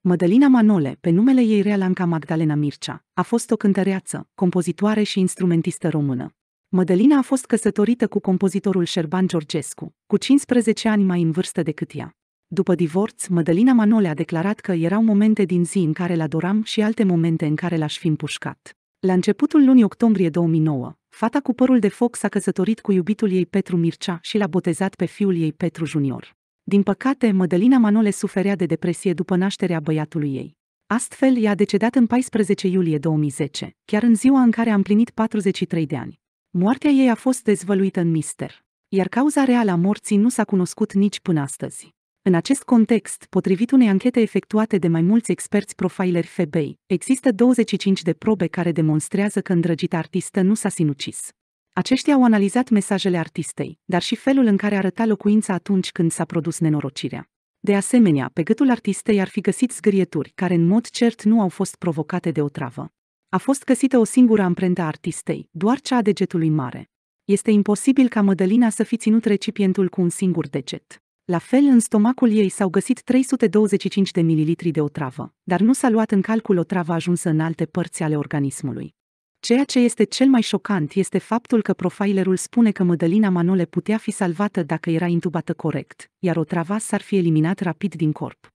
Mădălina Manole, pe numele ei real Anca Magdalena Mircea, a fost o cântăreață, compozitoare și instrumentistă română. Mădălina a fost căsătorită cu compozitorul Șerban Georgescu, cu 15 ani mai în vârstă decât ea. După divorț, Mădălina Manole a declarat că erau momente din zi în care l-adoram și alte momente în care l-aș fi împușcat. La începutul lunii octombrie 2009, fata cu părul de foc s-a căsătorit cu iubitul ei Petru Mircea și l-a botezat pe fiul ei Petru Junior. Din păcate, Mădălina Manole suferea de depresie după nașterea băiatului ei. Astfel, ea a decedat în 14 iulie 2010, chiar în ziua în care a împlinit 43 de ani. Moartea ei a fost dezvăluită în mister, iar cauza reală a morții nu s-a cunoscut nici până astăzi. În acest context, potrivit unei anchete efectuate de mai mulți experți profileri FBI, există 25 de probe care demonstrează că îndrăgita artistă nu s-a sinucis. Aceștia au analizat mesajele artistei, dar și felul în care arăta locuința atunci când s-a produs nenorocirea. De asemenea, pe gâtul artistei ar fi găsit zgârieturi care în mod cert nu au fost provocate de o travă. A fost găsită o singură amprentă a artistei, doar cea a degetului mare. Este imposibil ca Mădălina să fi ținut recipientul cu un singur deget. La fel, în stomacul ei s-au găsit 325 de mililitri de otravă, dar nu s-a luat în calcul otrava ajunsă în alte părți ale organismului. Ceea ce este cel mai șocant este faptul că profilerul spune că Mădălina Manole putea fi salvată dacă era intubată corect, iar otrava s-ar fi eliminat rapid din corp.